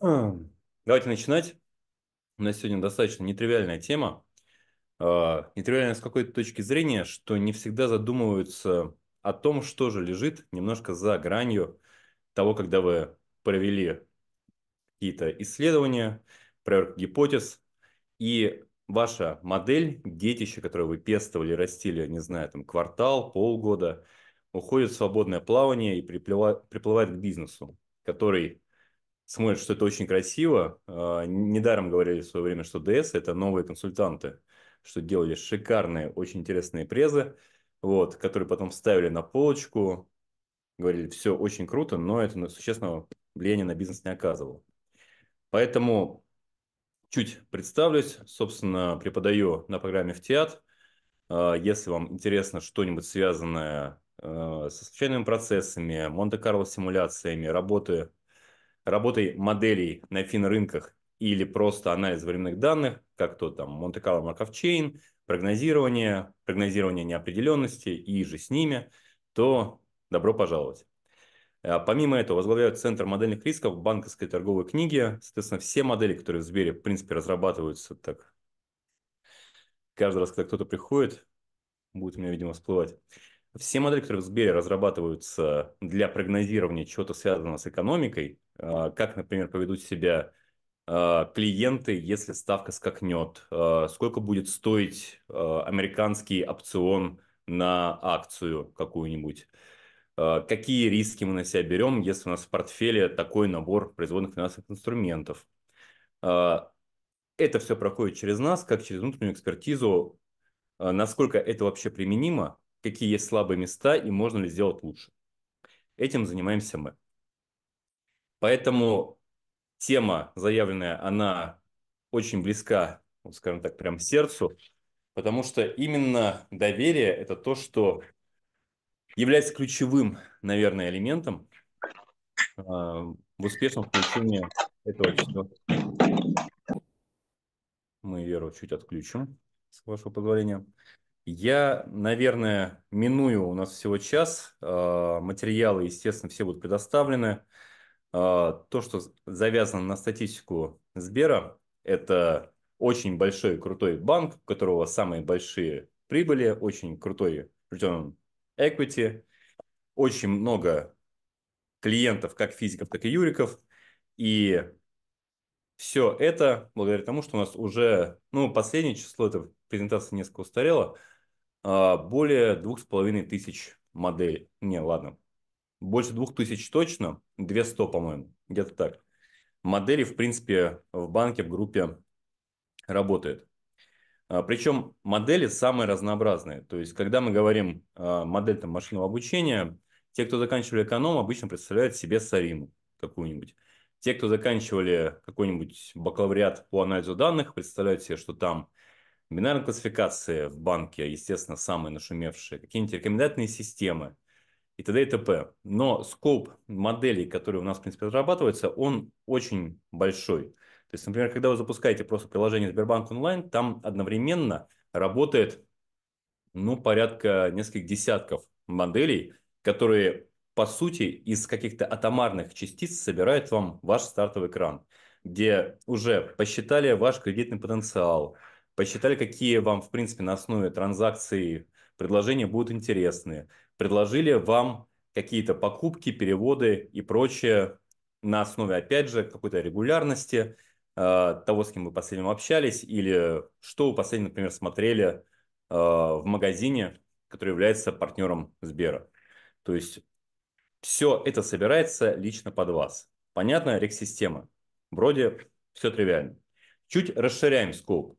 Давайте начинать. У нас сегодня достаточно нетривиальная тема. А, нетривиальная с какой-то точки зрения, что не всегда задумываются о том, что же лежит немножко за гранью того, когда вы провели какие-то исследования, проверку гипотез, и ваша модель, детище, которое вы пестовали, растили, не знаю, там квартал, полгода, уходит в свободное плавание и приплывает, приплывает к бизнесу, который смотрят, что это очень красиво. А, недаром говорили в свое время, что ДС – это новые консультанты, что делали шикарные, очень интересные презы, вот, которые потом ставили на полочку, говорили, все очень круто, но это ну, существенного влияния на бизнес не оказывало. Поэтому чуть представлюсь, собственно, преподаю на программе в театр. А, если вам интересно что-нибудь связанное э, со случайными процессами, Монте-Карло симуляциями, работы работой моделей на финрынках или просто анализ временных данных, как то там Монте-Карло Марков Чейн, прогнозирование, прогнозирование неопределенности и же с ними, то добро пожаловать. Э, помимо этого, возглавляют Центр модельных рисков банковской торговой книги. Соответственно, все модели, которые в Сбере, в принципе, разрабатываются так. Каждый раз, когда кто-то приходит, будет у меня, видимо, всплывать. Все модели, которые в Сбере разрабатываются для прогнозирования чего-то связанного с экономикой, а, как, например, поведут себя а, клиенты, если ставка скакнет, а, сколько будет стоить американский опцион на акцию какую-нибудь, какие риски мы на себя берем, если у нас в портфеле такой набор производных финансовых инструментов. Это все проходит через нас, как через внутреннюю экспертизу, насколько это вообще применимо, какие есть слабые места и можно ли сделать лучше. Этим занимаемся мы. Поэтому тема заявленная, она очень близка, скажем так, прям сердцу, потому что именно доверие – это то, что является ключевым, наверное, элементом э, в успешном включении этого чего. Мы Веру чуть отключим, с вашего позволения. Я, наверное, миную, у нас всего час. А, материалы, естественно, все будут предоставлены. А, то, что завязано на статистику Сбера, это очень большой крутой банк, у которого самые большие прибыли, очень крутой return equity, очень много клиентов, как физиков, так и юриков. И все это благодаря тому, что у нас уже, ну, последнее число, это презентация несколько устарела, а, более двух с половиной тысяч моделей. Не, ладно. Больше двух тысяч точно, две по-моему, где-то так. Модели, в принципе, в банке, в группе работает. А, причем модели самые разнообразные. То есть, когда мы говорим а, модель там, машинного обучения, те, кто заканчивали эконом, обычно представляют себе Сариму какую-нибудь. Те, кто заканчивали какой-нибудь бакалавриат по анализу данных, представляют себе, что там Бинарная классификация в банке, естественно, самые нашумевшие, какие-нибудь рекомендательные системы и т.д. и т.п. Но скоп моделей, которые у нас, в принципе, разрабатываются, он очень большой. То есть, например, когда вы запускаете просто приложение Сбербанк онлайн, там одновременно работает ну, порядка нескольких десятков моделей, которые, по сути, из каких-то атомарных частиц собирают вам ваш стартовый экран, где уже посчитали ваш кредитный потенциал – посчитали, какие вам, в принципе, на основе транзакции предложения будут интересны, предложили вам какие-то покупки, переводы и прочее на основе, опять же, какой-то регулярности э, того, с кем вы последним общались, или что вы последним, например, смотрели э, в магазине, который является партнером Сбера. То есть все это собирается лично под вас. Понятно, рек-система? Вроде все тривиально. Чуть расширяем скоп.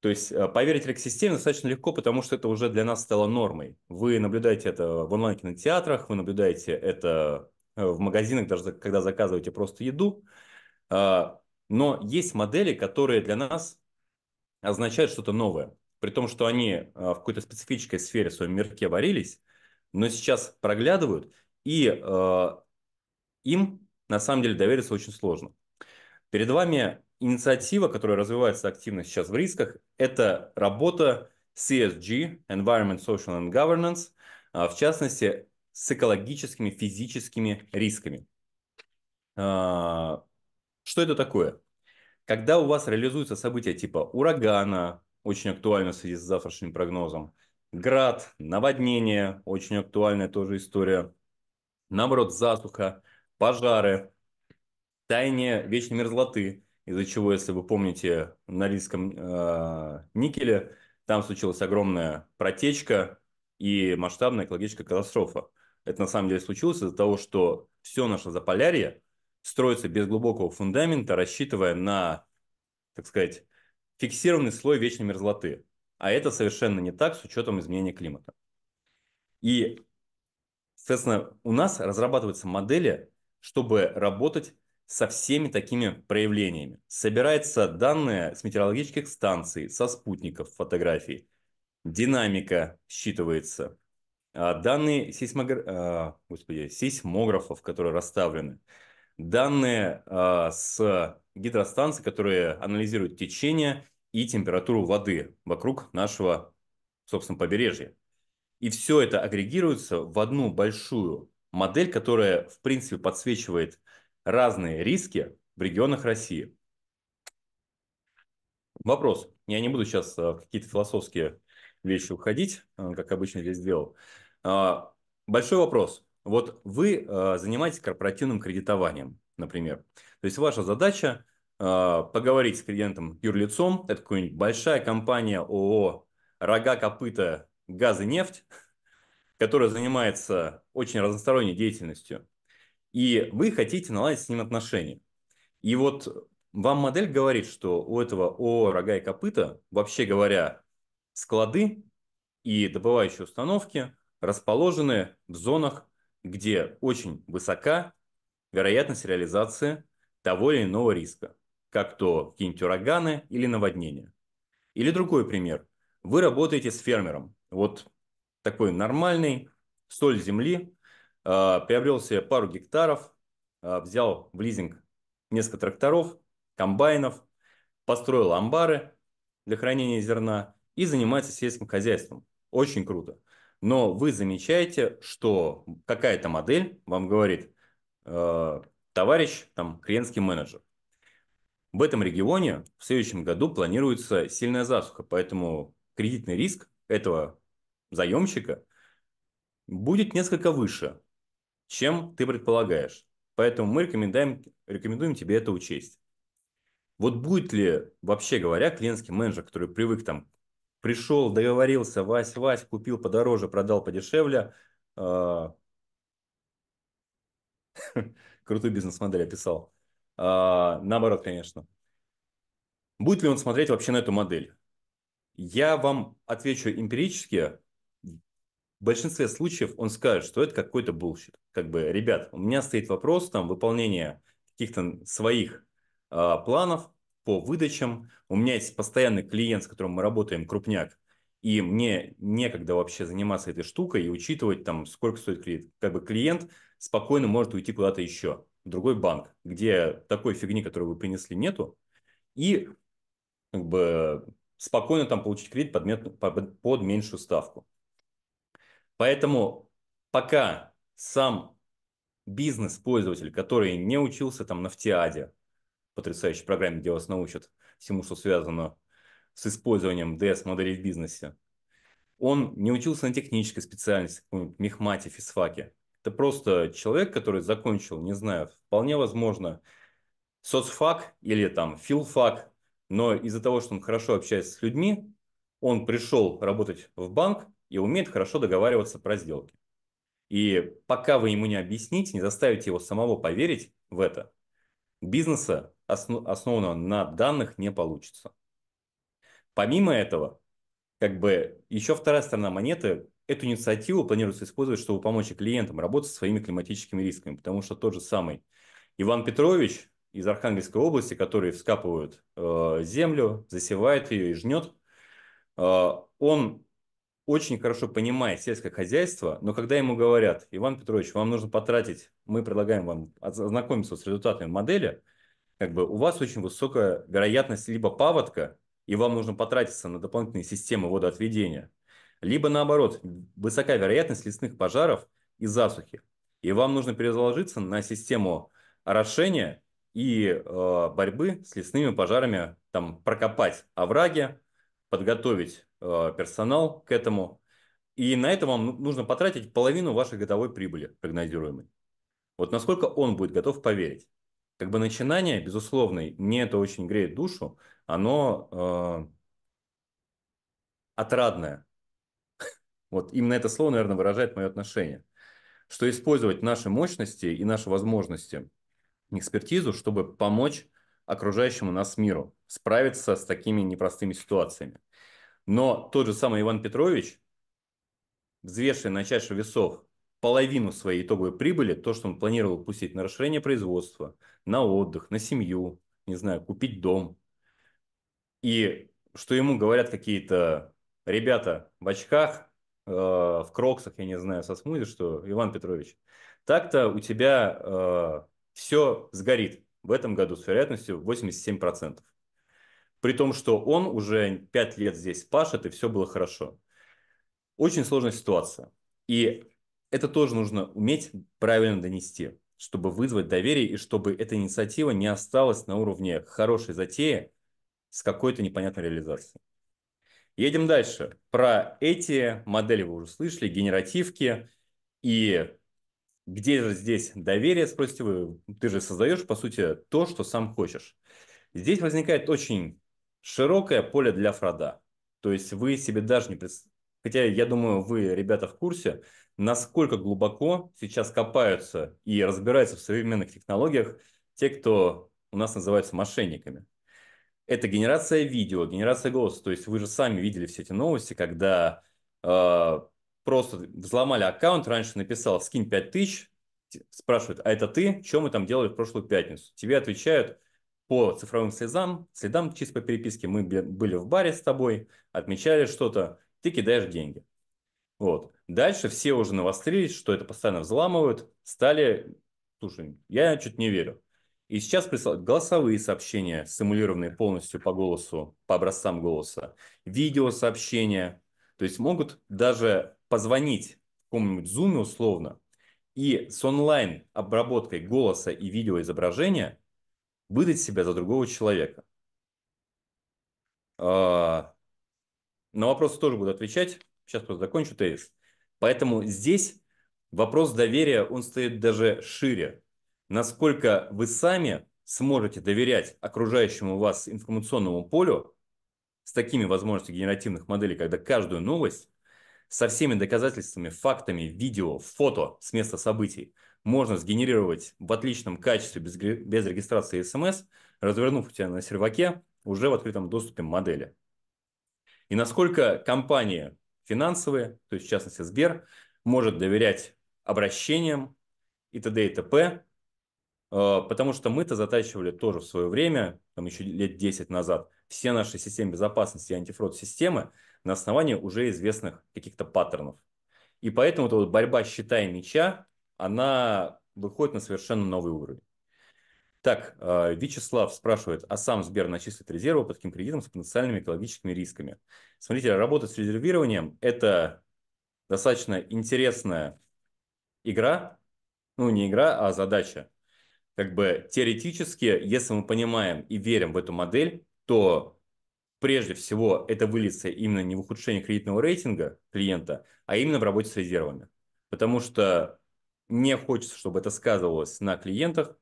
То есть э, поверить экосистеме достаточно легко, потому что это уже для нас стало нормой. Вы наблюдаете это в онлайн-кинотеатрах, вы наблюдаете это э, в магазинах, даже когда заказываете просто еду. А, но есть модели, которые для нас означают что-то новое. При том, что они а, в какой-то специфической сфере в своем мирке варились, но сейчас проглядывают, и э, им на самом деле довериться очень сложно. Перед вами инициатива, которая развивается активно сейчас в рисках, это работа CSG, Environment, Social and Governance, а, в частности, с экологическими, физическими рисками. А, что это такое? Когда у вас реализуются события типа урагана, очень актуально в связи с завтрашним прогнозом, град, наводнение, очень актуальная тоже история, наоборот, засуха, пожары, таяние вечной мерзлоты – из-за чего, если вы помните, на Норильском э, никеле там случилась огромная протечка и масштабная экологическая катастрофа. Это на самом деле случилось из-за того, что все наше Заполярье строится без глубокого фундамента, рассчитывая на, так сказать, фиксированный слой вечной мерзлоты. А это совершенно не так с учетом изменения климата. И, соответственно, у нас разрабатываются модели, чтобы работать со всеми такими проявлениями. Собираются данные с метеорологических станций, со спутников фотографий. Динамика считывается. А, данные сейсмогр... А, господи, сейсмографов, которые расставлены. Данные а, с гидростанций, которые анализируют течение и температуру воды вокруг нашего, собственно, побережья. И все это агрегируется в одну большую модель, которая, в принципе, подсвечивает разные риски в регионах России. Вопрос. Я не буду сейчас э, в какие-то философские вещи уходить, э, как обычно здесь делал. А, большой вопрос. Вот вы э, занимаетесь корпоративным кредитованием, например. То есть ваша задача поговорить с клиентом юрлицом, это какая-нибудь большая компания ООО «Рога, копыта, газ и нефть», которая занимается очень разносторонней деятельностью и вы хотите наладить с ним отношения. И вот вам модель говорит, что у этого о «Рога и копыта», вообще говоря, склады и добывающие установки расположены в зонах, где очень высока вероятность реализации того или иного риска, как то какие-нибудь ураганы или наводнения. Или другой пример. Вы работаете с фермером. Вот такой нормальный соль земли, а, приобрел себе пару гектаров, а, взял в лизинг несколько тракторов, комбайнов, построил амбары для хранения зерна и занимается сельским хозяйством. Очень круто. Но вы замечаете, что какая-то модель вам говорит, а, товарищ, там, клиентский менеджер, в этом регионе в следующем году планируется сильная засуха, поэтому кредитный риск этого заемщика будет несколько выше чем ты предполагаешь. Поэтому мы рекомендуем, рекомендуем тебе это учесть. Вот будет ли, вообще говоря, клиентский менеджер, который привык там, пришел, договорился, Вась, Вась, купил подороже, продал подешевле, а, крутую бизнес-модель описал. А, наоборот, конечно. Будет ли он смотреть вообще на эту модель? Я вам отвечу эмпирически, в большинстве случаев он скажет, что это какой-то булщит. Как бы, ребят, у меня стоит вопрос там выполнения каких-то своих э, планов по выдачам. У меня есть постоянный клиент, с которым мы работаем, крупняк, и мне некогда вообще заниматься этой штукой и учитывать там, сколько стоит кредит. Как бы клиент спокойно может уйти куда-то еще, в другой банк, где такой фигни, которую вы принесли, нету, и как бы спокойно там получить кредит под, под, под меньшую ставку. Поэтому пока сам бизнес-пользователь, который не учился там на ФТИАДе, потрясающей программе, где вас научат всему, что связано с использованием DS-моделей в бизнесе, он не учился на технической специальности, какой-нибудь мехмате, физфаке. Это просто человек, который закончил, не знаю, вполне возможно, соцфак или там филфак, но из-за того, что он хорошо общается с людьми, он пришел работать в банк, и умеет хорошо договариваться про сделки. И пока вы ему не объясните, не заставите его самого поверить в это, бизнеса, основанного на данных, не получится. Помимо этого, как бы еще вторая сторона монеты, эту инициативу планируется использовать, чтобы помочь клиентам работать со своими климатическими рисками, потому что тот же самый Иван Петрович из Архангельской области, который вскапывает э, землю, засевает ее и жнет, э, он очень хорошо понимает сельское хозяйство, но когда ему говорят, Иван Петрович, вам нужно потратить, мы предлагаем вам ознакомиться с результатами модели, как бы у вас очень высокая вероятность либо паводка, и вам нужно потратиться на дополнительные системы водоотведения, либо наоборот, высокая вероятность лесных пожаров и засухи. И вам нужно перезаложиться на систему орошения и э, борьбы с лесными пожарами, там прокопать овраги, подготовить Э, персонал к этому. И на это вам нужно потратить половину вашей годовой прибыли прогнозируемой. Вот насколько он будет готов поверить. Как бы начинание, безусловно, не это очень греет душу, оно э, отрадное. Вот именно это слово, наверное, выражает мое отношение. Что использовать наши мощности и наши возможности, экспертизу, чтобы помочь окружающему нас миру справиться с такими непростыми ситуациями. Но тот же самый Иван Петрович, взвешивая на чаше весов половину своей итоговой прибыли, то, что он планировал пустить на расширение производства, на отдых, на семью, не знаю, купить дом. И что ему говорят какие-то ребята в очках, э, в кроксах, я не знаю, со смузи, что Иван Петрович, так-то у тебя э, все сгорит в этом году с вероятностью 87%. При том, что он уже 5 лет здесь пашет, и все было хорошо. Очень сложная ситуация. И это тоже нужно уметь правильно донести, чтобы вызвать доверие и чтобы эта инициатива не осталась на уровне хорошей затеи с какой-то непонятной реализацией. Едем дальше. Про эти модели вы уже слышали, генеративки. И где же здесь доверие, спросите вы? Ты же создаешь, по сути, то, что сам хочешь. Здесь возникает очень Широкое поле для фрода, То есть вы себе даже не представляете, хотя я думаю, вы, ребята, в курсе, насколько глубоко сейчас копаются и разбираются в современных технологиях те, кто у нас называются мошенниками. Это генерация видео, генерация голоса. То есть вы же сами видели все эти новости, когда э, просто взломали аккаунт, раньше написал «скинь 5000», спрашивают «а это ты? Что мы там делали в прошлую пятницу?» Тебе отвечают – по цифровым следам, следам чисто по переписке. Мы были в баре с тобой, отмечали что-то, ты кидаешь деньги. Вот. Дальше все уже навострились, что это постоянно взламывают, стали... Слушай, я чуть не верю. И сейчас присылают голосовые сообщения, симулированные полностью по голосу, по образцам голоса, видео сообщения. То есть могут даже позвонить в каком-нибудь зуме условно, и с онлайн обработкой голоса и видеоизображения выдать себя за другого человека. А, на вопросы тоже буду отвечать. Сейчас просто закончу тезис. Поэтому здесь вопрос доверия, он стоит даже шире. Насколько вы сами сможете доверять окружающему вас информационному полю с такими возможностями генеративных моделей, когда каждую новость со всеми доказательствами, фактами, видео, фото с места событий можно сгенерировать в отличном качестве без, без регистрации смс, эм развернув у тебя на серваке уже в открытом доступе модели. И насколько компания финансовые, то есть в частности Сбер, может доверять обращениям и т.д. и т.п., э, потому что мы-то затачивали тоже в свое время, там еще лет 10 назад – все наши системы безопасности и антифрод-системы на основании уже известных каких-то паттернов. И поэтому эта вот борьба щита и меча, она выходит на совершенно новый уровень. Так, э, Вячеслав спрашивает, а сам Сбер начислит резервы под таким кредитом с потенциальными экологическими рисками? Смотрите, работа с резервированием – это достаточно интересная игра, ну не игра, а задача. Как бы теоретически, если мы понимаем и верим в эту модель, то прежде всего это выльется именно не в ухудшение кредитного рейтинга клиента, а именно в работе с резервами. Потому что не хочется, чтобы это сказывалось на клиентах,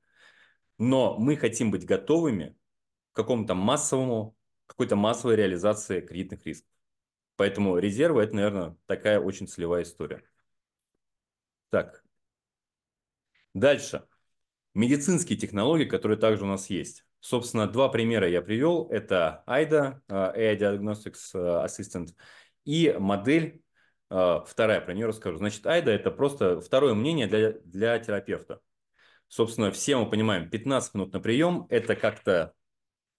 но мы хотим быть готовыми к какому-то массовому, какой-то массовой реализации кредитных рисков. Поэтому резервы – это, наверное, такая очень целевая история. Так, дальше. Медицинские технологии, которые также у нас есть. Собственно, два примера я привел. Это AIDA, а, AI Diagnostics а, Assistant, и модель, а, вторая, про нее расскажу. Значит, AIDA – это просто второе мнение для, для терапевта. Собственно, все мы понимаем, 15 минут на прием – это как-то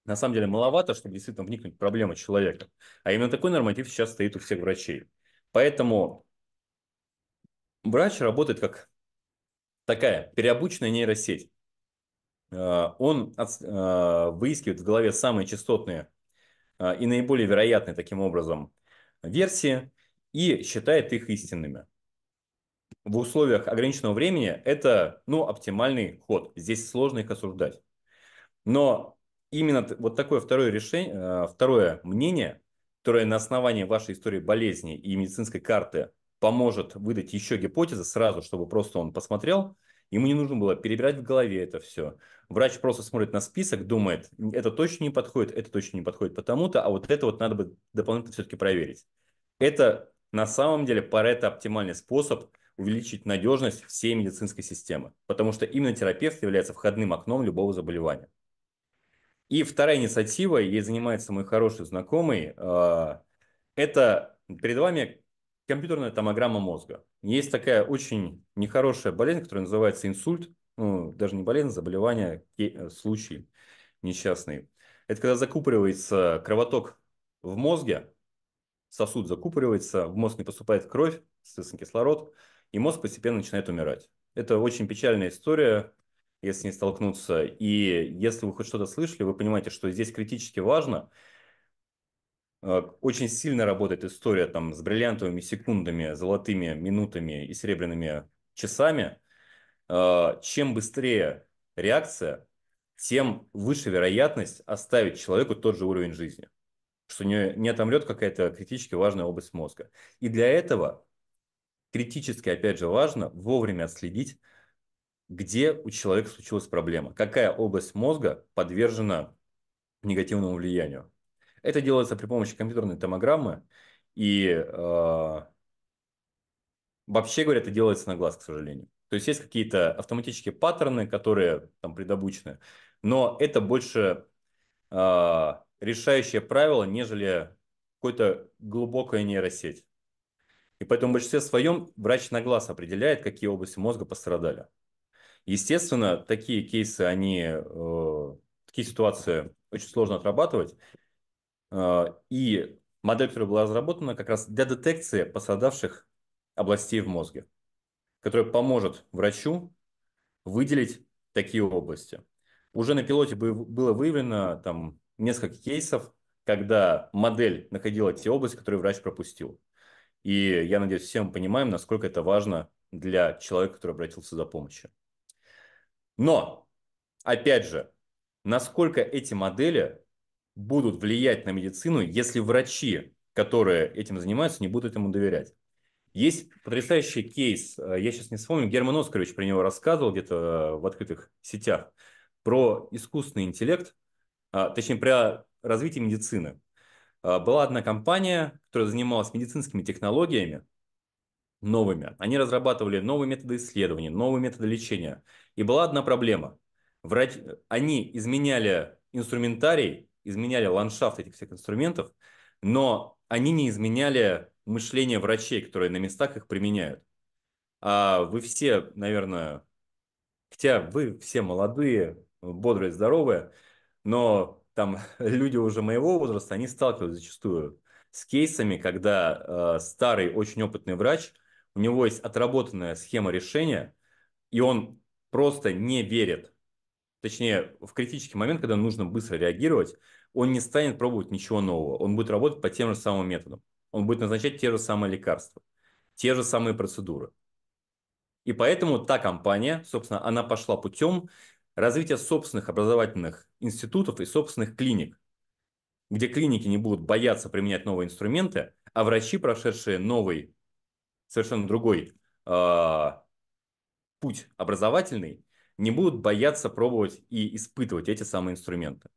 на самом деле маловато, чтобы действительно вникнуть в проблемы человека. А именно такой норматив сейчас стоит у всех врачей. Поэтому врач работает как такая переобученная нейросеть. Э, он э, выискивает в голове самые частотные э, и наиболее вероятные таким образом версии и считает их истинными. В условиях ограниченного времени это ну, оптимальный ход. Здесь сложно их осуждать. Но именно вот такое второе, решение, второе мнение, которое на основании вашей истории болезни и медицинской карты поможет выдать еще гипотезы сразу, чтобы просто он посмотрел – Ему не нужно было перебирать в голове это все. Врач просто смотрит на список, думает, это точно не подходит, это точно не подходит потому-то, а вот это вот надо бы дополнительно все-таки проверить. Это на самом деле это оптимальный способ увеличить надежность всей медицинской системы, потому что именно терапевт является входным окном любого заболевания. И вторая инициатива, ей занимается мой хороший знакомый, а, это перед вами компьютерная томограмма мозга. Есть такая очень нехорошая болезнь, которая называется инсульт, ну, даже не болезнь, а заболевание, э, случай несчастный. Это когда закупоривается кровоток в мозге, сосуд закупоривается, в мозг не поступает кровь, соответственно, кислород, и мозг постепенно начинает умирать. Это очень печальная история, если не столкнуться. И если вы хоть что-то слышали, вы понимаете, что здесь критически важно – Э, очень сильно работает история там с бриллиантовыми секундами, золотыми минутами и серебряными часами. Э, чем быстрее реакция, тем выше вероятность оставить человеку тот же уровень жизни, что не, не отомрет какая-то критически важная область мозга. И для этого критически, опять же, важно вовремя отследить, где у человека случилась проблема, какая область мозга подвержена негативному влиянию. Это делается при помощи компьютерной томограммы. И э, вообще говоря, это делается на глаз, к сожалению. То есть есть какие-то автоматические паттерны, которые там предобучены, но это больше э, решающее правило, нежели какая то глубокая нейросеть. И поэтому в большинстве своем врач на глаз определяет, какие области мозга пострадали. Естественно, такие кейсы, они, э, такие ситуации очень сложно отрабатывать. А, и модель, которая была разработана как раз для детекции пострадавших областей в мозге, которая поможет врачу выделить такие области. Уже на пилоте было выявлено там несколько кейсов, когда модель находила те области, которые врач пропустил. И я надеюсь, все мы понимаем, насколько это важно для человека, который обратился за помощью. Но, опять же, насколько эти модели будут влиять на медицину, если врачи, которые этим занимаются, не будут этому доверять. Есть потрясающий кейс, э, я сейчас не вспомню, Герман Оскарович про него рассказывал где-то э, в открытых сетях, про искусственный интеллект, а, точнее, про развитие медицины. А, была одна компания, которая занималась медицинскими технологиями, новыми. Они разрабатывали новые методы исследования, новые методы лечения. И была одна проблема. Врач... Э, они изменяли инструментарий изменяли ландшафт этих всех инструментов, но они не изменяли мышление врачей, которые на местах их применяют. А вы все, наверное, хотя вы все молодые, бодрые, здоровые, но там люди уже моего возраста, они сталкиваются зачастую с кейсами, когда э, старый, очень опытный врач, у него есть отработанная схема решения, и он просто не верит. Точнее, в критический момент, когда нужно быстро реагировать, он не станет пробовать ничего нового. Он будет работать по тем же самым методам. Он будет назначать те же самые лекарства, те же самые процедуры. И поэтому та компания, собственно, она пошла путем развития собственных образовательных институтов и собственных клиник, где клиники не будут бояться применять новые инструменты, а врачи, прошедшие новый, совершенно другой э, путь образовательный, не будут бояться пробовать и испытывать эти самые инструменты.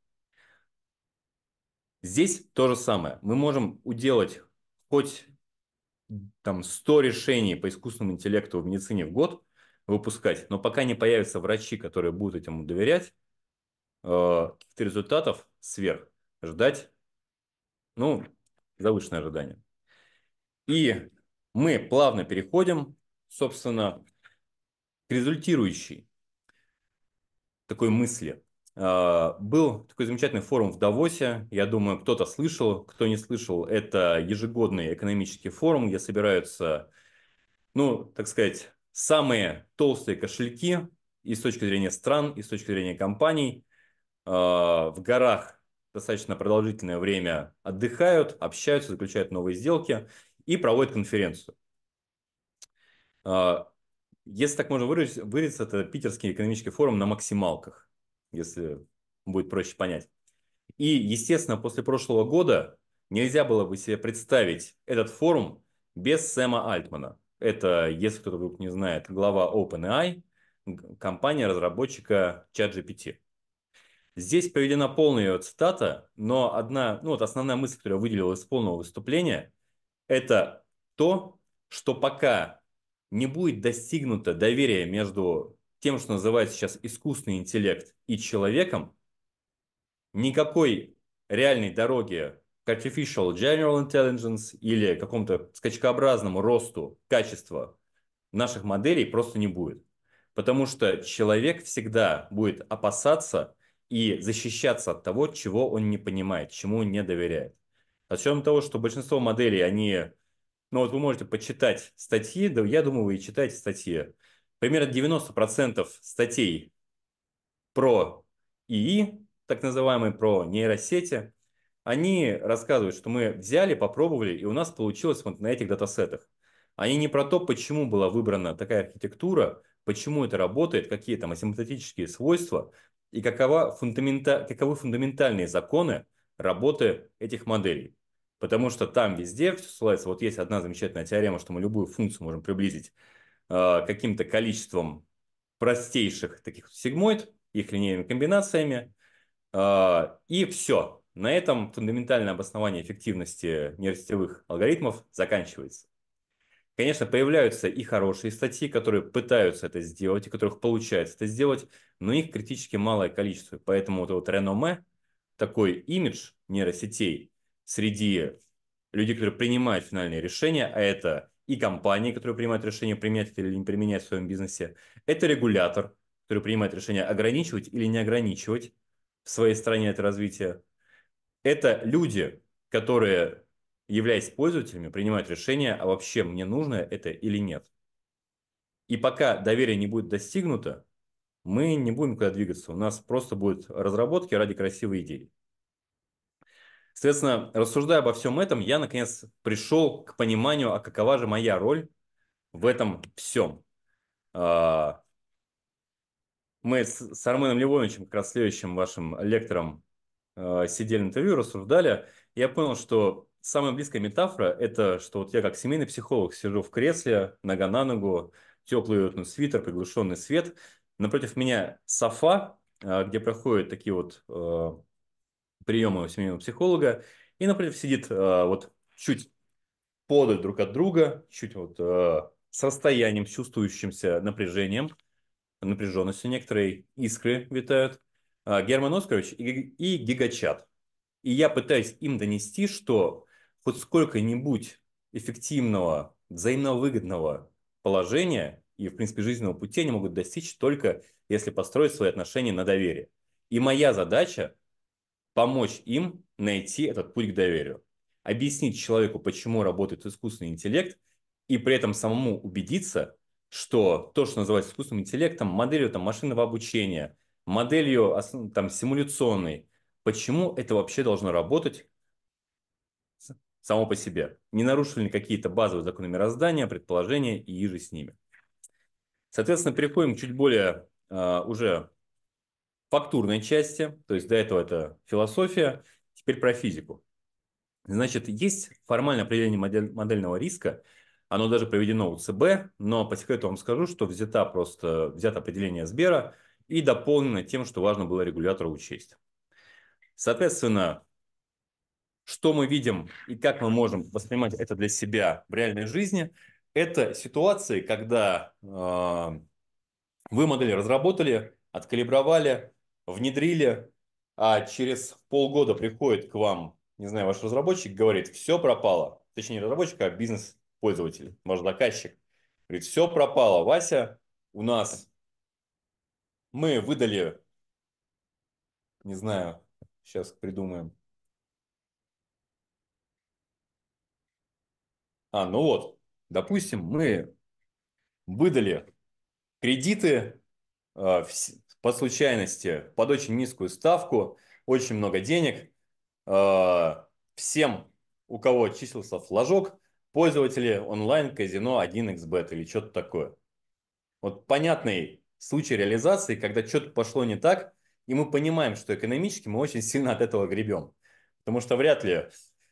Здесь то же самое. Мы можем уделать хоть там 100 решений по искусственному интеллекту в медицине в год выпускать, но пока не появятся врачи, которые будут этому доверять, э, каких-то результатов сверх ждать, ну, завышенное ожидание. И мы плавно переходим, собственно, к результирующей такой мысли. А, был такой замечательный форум в Давосе, я думаю, кто-то слышал, кто не слышал, это ежегодный экономический форум, где собираются, ну, так сказать, самые толстые кошельки и с точки зрения стран, и с точки зрения компаний. А, в горах достаточно продолжительное время отдыхают, общаются, заключают новые сделки и проводят конференцию. А, если так можно выразиться, это Питерский экономический форум на максималках если будет проще понять. И, естественно, после прошлого года нельзя было бы себе представить этот форум без Сэма Альтмана. Это, если кто-то вдруг не знает, глава OpenAI, компания разработчика ChatGPT. Здесь приведена полная ее цитата, но одна, ну вот основная мысль, которую я выделил из полного выступления, это то, что пока не будет достигнуто доверие между тем, что называют сейчас искусственный интеллект, и человеком, никакой реальной дороги к artificial general intelligence или какому-то скачкообразному росту качества наших моделей просто не будет. Потому что человек всегда будет опасаться и защищаться от того, чего он не понимает, чему он не доверяет. а Начнем того, что большинство моделей, они... Ну вот вы можете почитать статьи, да я думаю, вы и читаете статьи примерно 90% статей про ИИ, так называемые, про нейросети, они рассказывают, что мы взяли, попробовали, и у нас получилось вот на этих датасетах. Они не про то, почему была выбрана такая архитектура, почему это работает, какие там асимптотические свойства и какова фундамента... каковы фундаментальные законы работы этих моделей. Потому что там везде все ссылается, вот есть одна замечательная теорема, что мы любую функцию можем приблизить Э, каким-то количеством простейших таких сигмоид, их линейными комбинациями. Э, и все. На этом фундаментальное обоснование эффективности нейросетевых алгоритмов заканчивается. Конечно, появляются и хорошие статьи, которые пытаются это сделать, и которых получается это сделать, но их критически малое количество. Поэтому вот, вот реноме, такой имидж нейросетей среди людей, которые принимают финальные решения, а это и компании, которые принимают решение, применять это или не применять в своем бизнесе. Это регулятор, который принимает решение ограничивать или не ограничивать в своей стране это развитие. Это люди, которые, являясь пользователями, принимают решение, а вообще мне нужно это или нет. И пока доверие не будет достигнуто, мы не будем куда двигаться. У нас просто будут разработки ради красивой идеи. Соответственно, рассуждая обо всем этом, я наконец пришел к пониманию, а какова же моя роль в этом всем. А, мы с Арменом Львовичем, как раз следующим вашим лектором, а, сидели на интервью, рассуждали. Я понял, что самая близкая метафора – это что вот я как семейный психолог сижу в кресле, нога на ногу, теплый уютный свитер, приглушенный свет. Напротив меня софа, а, где проходят такие вот приема у семейного психолога. И например, сидит э, вот чуть подаль друг от друга, чуть вот э, с расстоянием, с чувствующимся напряжением, напряженностью некоторые искры витают. Э, Герман Оскарович и, и Гигачат. И я пытаюсь им донести, что хоть сколько-нибудь эффективного, взаимовыгодного положения и, в принципе, жизненного пути они могут достичь только если построить свои отношения на доверие. И моя задача помочь им найти этот путь к доверию, объяснить человеку, почему работает искусственный интеллект, и при этом самому убедиться, что то, что называется искусственным интеллектом, моделью там, машинного обучения, моделью там, симуляционной, почему это вообще должно работать само по себе. Не нарушили какие-то базовые законы мироздания, предположения и иже с ними. Соответственно, переходим к чуть более а, уже фактурной части, то есть до этого это философия, теперь про физику. Значит, есть формальное определение модель, модельного риска, оно даже приведено у ЦБ, но по секрету вам скажу, что взято просто взято определение Сбера и дополнено тем, что важно было регулятору учесть. Соответственно, что мы видим и как мы можем воспринимать это для себя в реальной жизни, это ситуации, когда э, вы модель разработали, откалибровали, внедрили, а через полгода приходит к вам, не знаю, ваш разработчик, говорит, все пропало. Точнее, не разработчик, а бизнес-пользователь, может, заказчик. Говорит, все пропало, Вася, у нас мы выдали, не знаю, сейчас придумаем. А, ну вот, допустим, мы выдали кредиты э, по случайности, под очень низкую ставку, очень много денег. Э, всем, у кого числился флажок, пользователи онлайн-казино 1xbet или что-то такое. Вот понятный случай реализации, когда что-то пошло не так, и мы понимаем, что экономически мы очень сильно от этого гребем. Потому что вряд ли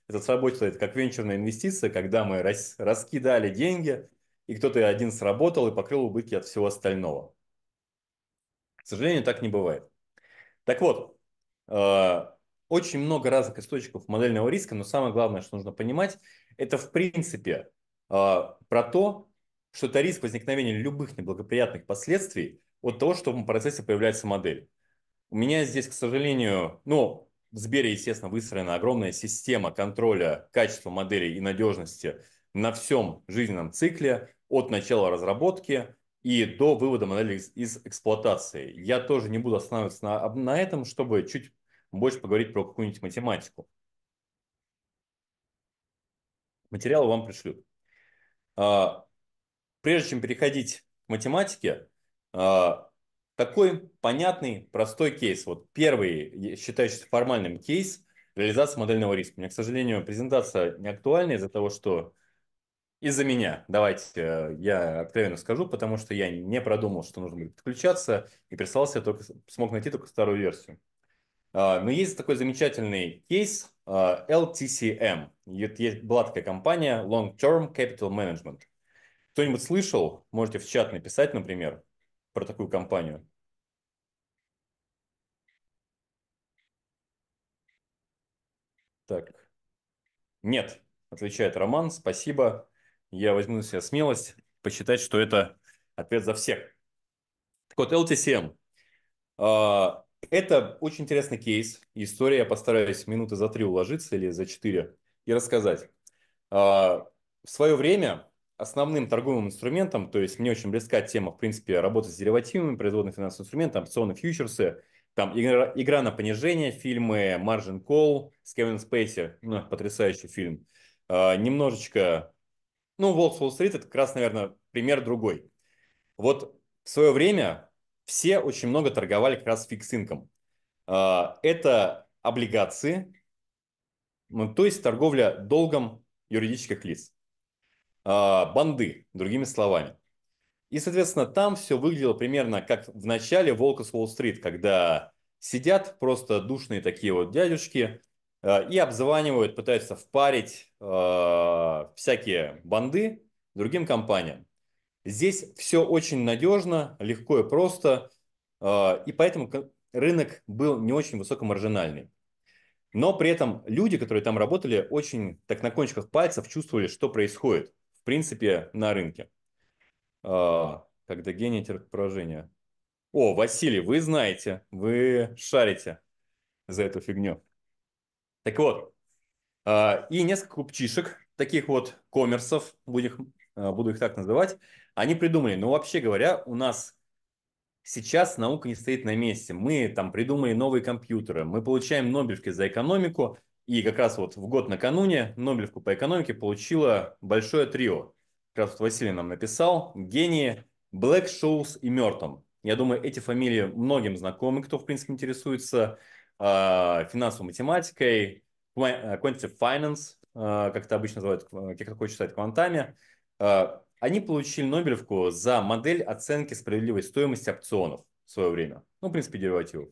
это сработало это как венчурная инвестиция, когда мы рас, раскидали деньги, и кто-то один сработал и покрыл убытки от всего остального сожалению, так не бывает. Так вот, э, очень много разных источников модельного риска, но самое главное, что нужно понимать, это в принципе э, про то, что это риск возникновения любых неблагоприятных последствий от того, что в процессе появляется модель. У меня здесь, к сожалению, ну, в Сбере, естественно, выстроена огромная система контроля качества моделей и надежности на всем жизненном цикле от начала разработки и до вывода модели из, из эксплуатации. Я тоже не буду останавливаться на, на этом, чтобы чуть больше поговорить про какую-нибудь математику. Материалы вам пришлют. А, прежде чем переходить к математике, а, такой понятный, простой кейс. Вот первый, считающийся формальным кейс – реализация модельного риска. У меня, к сожалению, презентация не актуальна из-за того, что из-за меня. Давайте э, я откровенно скажу, потому что я не продумал, что нужно будет подключаться, и прислался только, смог найти только старую версию. А, но есть такой замечательный кейс LTCM. А, есть, была такая компания Long Term Capital Management. Кто-нибудь слышал? Можете в чат написать, например, про такую компанию. Так. Нет, отвечает Роман, спасибо я возьму на себя смелость посчитать, что это ответ за всех. Так вот, LTCM. А, это очень интересный кейс. История, я постараюсь минуты за три уложиться или за четыре и рассказать. А, в свое время основным торговым инструментом, то есть мне очень близка тема, в принципе, работы с деривативами, производных финансовых инструментов, опционы, фьючерсы, там игра, игра на понижение, фильмы Margin Call с Кевин Спейси, ну, потрясающий фильм. А, немножечко ну, Волк с Уолл-стрит это как раз, наверное, пример другой. Вот в свое время все очень много торговали как раз фикс-инком. А, это облигации, ну, то есть торговля долгом юридических лиц. А, банды, другими словами. И, соответственно, там все выглядело примерно как в начале «Волка с Уолл-стрит», когда сидят просто душные такие вот дядюшки, Э, и обзванивают, пытаются впарить э, всякие банды другим компаниям. Здесь все очень надежно, легко и просто, э, и поэтому рынок был не очень высокомаржинальный. Но при этом люди, которые там работали, очень так на кончиках пальцев чувствовали, что происходит, в принципе, на рынке. Э, когда гений терпит поражение. О, Василий, вы знаете, вы шарите за эту фигню. Так вот, а, и несколько купчишек, таких вот коммерсов, будем, а, буду их так называть, они придумали. Но «Ну, вообще говоря, у нас сейчас наука не стоит на месте. Мы там придумали новые компьютеры, мы получаем Нобелевки за экономику, и как раз вот в год накануне Нобелевку по экономике получила большое трио. Как раз вот Василий нам написал, гении Блэк, Шоус и Мертон. Я думаю, эти фамилии многим знакомы, кто, в принципе, интересуется а, финансовой математикой, quantitative finance, а, как это обычно называют, как хочет читать квантами, а, они получили Нобелевку за модель оценки справедливой стоимости опционов в свое время. Ну, в принципе, деривативов.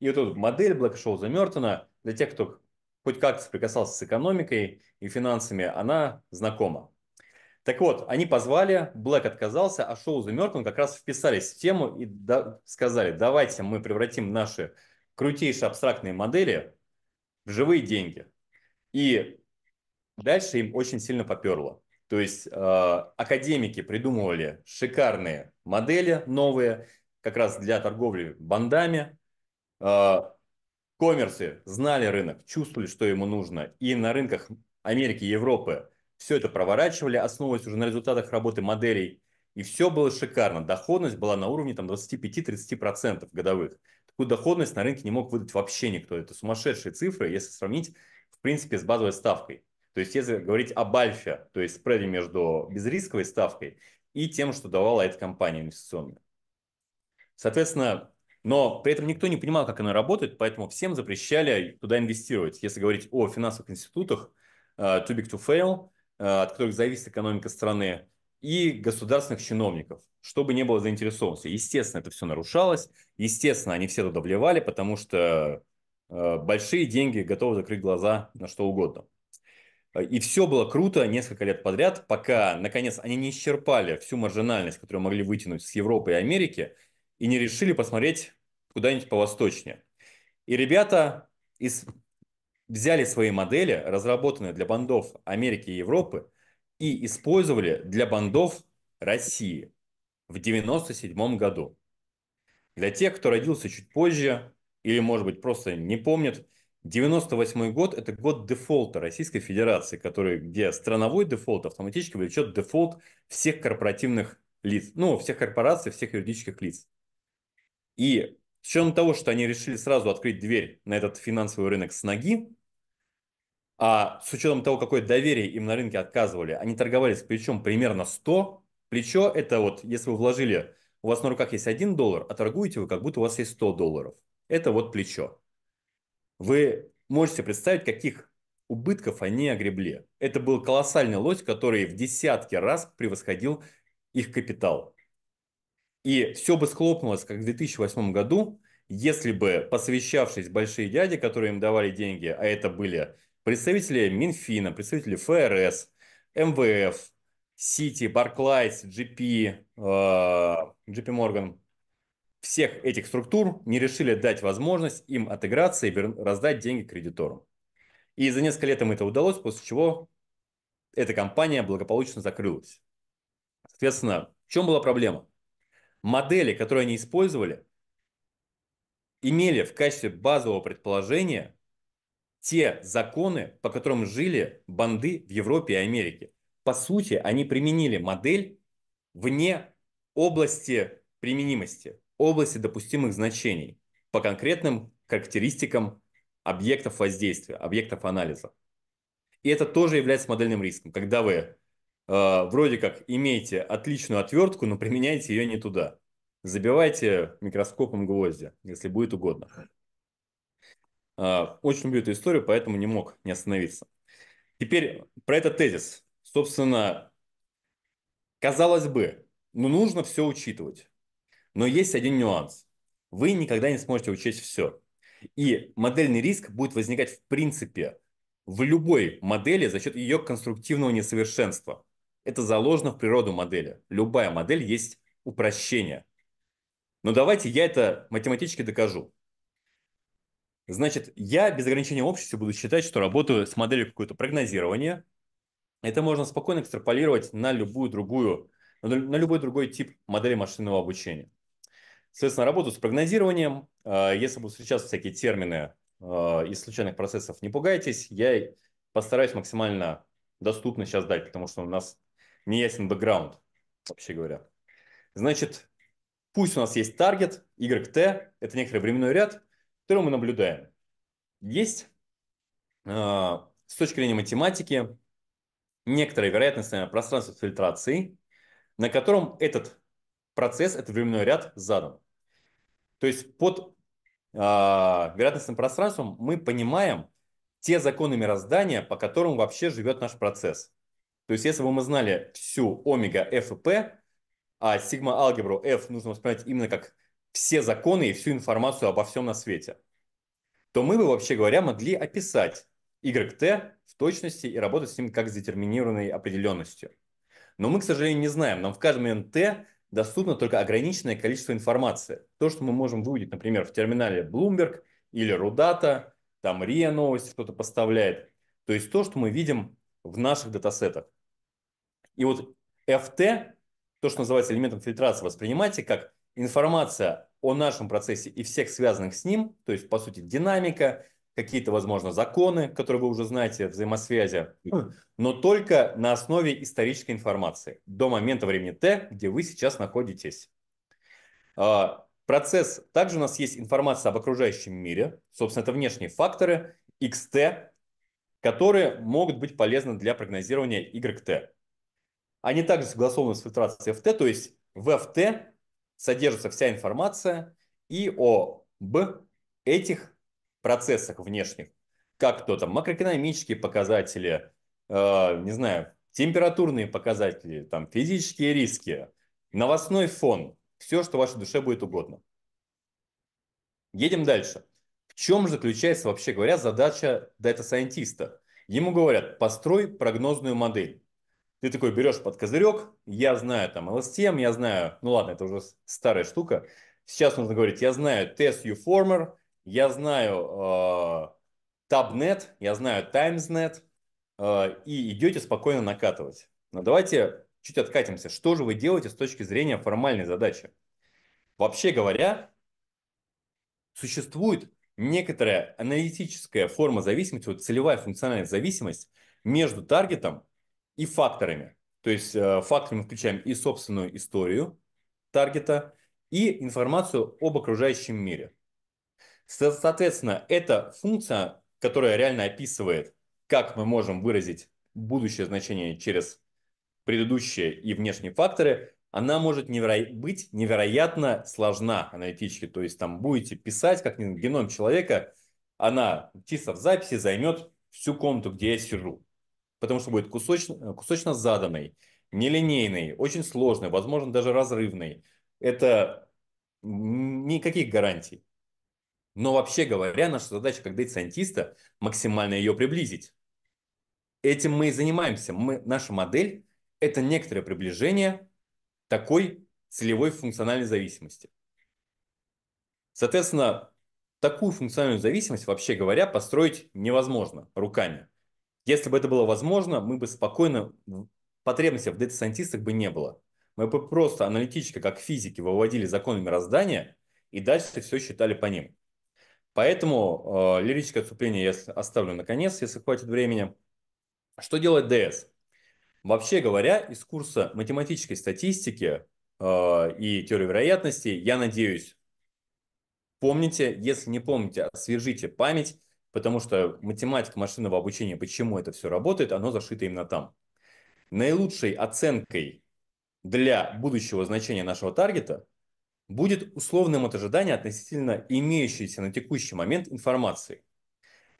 И вот эта модель Блэкшоуза Мертона, для тех, кто хоть как-то соприкасался с экономикой и финансами, она знакома. Так вот, они позвали, Блэк отказался, а Шоуза Мертон как раз вписались в тему и сказали, давайте мы превратим наши крутейшие абстрактные модели в живые деньги. И дальше им очень сильно поперло. То есть э, академики придумывали шикарные модели новые, как раз для торговли бандами. Э, коммерсы знали рынок, чувствовали, что ему нужно. И на рынках Америки и Европы все это проворачивали, основываясь уже на результатах работы моделей. И все было шикарно. Доходность была на уровне там, 25-30% годовых. Такую доходность на рынке не мог выдать вообще никто. Это сумасшедшие цифры, если сравнить, в принципе, с базовой ставкой. То есть, если говорить об альфе, то есть спреде между безрисковой ставкой и тем, что давала эта компания инвестиционная. Соответственно, но при этом никто не понимал, как она работает, поэтому всем запрещали туда инвестировать. Если говорить о финансовых институтах, э, too big to fail, э, от которых зависит экономика страны, и государственных чиновников, чтобы не было заинтересованности. Естественно, это все нарушалось, естественно, они все туда вливали, потому что э, большие деньги готовы закрыть глаза на что угодно. И все было круто несколько лет подряд, пока, наконец, они не исчерпали всю маржинальность, которую могли вытянуть с Европы и Америки, и не решили посмотреть куда-нибудь повосточнее. И ребята из... взяли свои модели, разработанные для бандов Америки и Европы, и использовали для бандов России в 1997 году. Для тех, кто родился чуть позже или, может быть, просто не помнит, 1998 год – это год дефолта Российской Федерации, который, где страновой дефолт автоматически влечет дефолт всех корпоративных лиц, ну, всех корпораций, всех юридических лиц. И с учетом того, что они решили сразу открыть дверь на этот финансовый рынок с ноги, а с учетом того, какое доверие им на рынке отказывали, они торговались плечом примерно 100. Плечо – это вот, если вы вложили, у вас на руках есть 1 доллар, а торгуете вы, как будто у вас есть 100 долларов. Это вот плечо. Вы можете представить, каких убытков они огребли. Это был колоссальный лось, который в десятки раз превосходил их капитал. И все бы схлопнулось, как в 2008 году, если бы, посвящавшись большие дяди, которые им давали деньги, а это были представители Минфина, представители ФРС, МВФ, Сити, Барклайс, GP, GP Morgan, всех этих структур не решили дать возможность им отыграться и раздать деньги кредиторам. И за несколько лет им это удалось, после чего эта компания благополучно закрылась. Соответственно, в чем была проблема? Модели, которые они использовали, имели в качестве базового предположения те законы, по которым жили банды в Европе и Америке. По сути, они применили модель вне области применимости, области допустимых значений по конкретным характеристикам объектов воздействия, объектов анализа. И это тоже является модельным риском, когда вы э, вроде как имеете отличную отвертку, но применяете ее не туда. Забивайте микроскопом гвозди, если будет угодно. А, очень люблю эту историю, поэтому не мог не остановиться. Теперь про этот тезис. Собственно, казалось бы, ну нужно все учитывать. Но есть один нюанс. Вы никогда не сможете учесть все. И модельный риск будет возникать в принципе в любой модели за счет ее конструктивного несовершенства. Это заложено в природу модели. Любая модель есть упрощение. Но давайте я это математически докажу. Значит, я без ограничения общества буду считать, что работаю с моделью какое-то прогнозирования. Это можно спокойно экстраполировать на любую другую, на любой другой тип модели машинного обучения. Соответственно, работу с прогнозированием. А, если будут встречаться всякие термины а, из случайных процессов, не пугайтесь. Я постараюсь максимально доступно сейчас дать, потому что у нас не ясен бэкграунд, вообще говоря. Значит, пусть у нас есть таргет, YT, это некоторый временной ряд, которую мы наблюдаем. Есть а, с точки зрения математики некоторое вероятностное пространство фильтрации, на котором этот процесс, этот временной ряд задан. То есть под а, вероятностным пространством мы понимаем те законы мироздания, по которым вообще живет наш процесс. То есть если бы мы знали всю омега f и p, а сигма алгебру f нужно воспринимать именно как все законы и всю информацию обо всем на свете, то мы бы, вообще говоря, могли описать YT в точности и работать с ним как с детерминированной определенностью. Но мы, к сожалению, не знаем. Нам в каждом момент доступно только ограниченное количество информации. То, что мы можем выудить, например, в терминале Bloomberg или Рудата, там РИА новости кто-то поставляет. То есть то, что мы видим в наших датасетах. И вот FT, то, что называется элементом фильтрации, воспринимайте как информация о нашем процессе и всех связанных с ним, то есть, по сути, динамика, какие-то, возможно, законы, которые вы уже знаете, взаимосвязи, но только на основе исторической информации до момента времени Т, где вы сейчас находитесь. А, процесс. Также у нас есть информация об окружающем мире. Собственно, это внешние факторы XT, которые могут быть полезны для прогнозирования YT. Они также согласованы с фильтрацией FT, то есть в FT содержится вся информация и об этих процессах внешних, как то там макроэкономические показатели, э, не знаю, температурные показатели, там физические риски, новостной фон, все, что вашей душе будет угодно. Едем дальше. В чем же заключается, вообще говоря, задача дата-сайентиста? Ему говорят, построй прогнозную модель ты такой берешь под козырек, я знаю там LSTM, я знаю, ну ладно, это уже старая штука, сейчас нужно говорить, я знаю TS Uformer, я знаю э, TabNet, я знаю TimesNet, э, и идете спокойно накатывать. Но давайте чуть откатимся. Что же вы делаете с точки зрения формальной задачи? Вообще говоря, существует некоторая аналитическая форма зависимости, вот целевая функциональная зависимость между таргетом и факторами. То есть э, факторы мы включаем и собственную историю таргета, и информацию об окружающем мире. соответственно, это функция, которая реально описывает, как мы можем выразить будущее значение через предыдущие и внешние факторы, она может неверо... быть невероятно сложна аналитически. То есть там будете писать как-нибудь геном человека, она чисто в записи займет всю комнату, где я сижу потому что будет кусочно, э, кусочно заданный, нелинейный, очень сложный, возможно, даже разрывный. Это никаких гарантий. Но вообще говоря, наша задача как дейтсантиста максимально ее приблизить. Этим мы и занимаемся. Мы, наша модель – это некоторое приближение такой целевой функциональной зависимости. Соответственно, такую функциональную зависимость, вообще говоря, построить невозможно руками. Если бы это было возможно, мы бы спокойно, потребности в дата-сайентистах бы не было. Мы бы просто аналитически, как физики, выводили законы мироздания и дальше все считали по ним. Поэтому э, лирическое отступление я оставлю наконец, если хватит времени. Что делает ДС? Вообще говоря, из курса математической статистики э, и теории вероятности, я надеюсь, помните, если не помните, освежите память потому что математика машинного обучения, почему это все работает, оно зашито именно там. Наилучшей оценкой для будущего значения нашего таргета будет условное ожидание относительно имеющейся на текущий момент информации.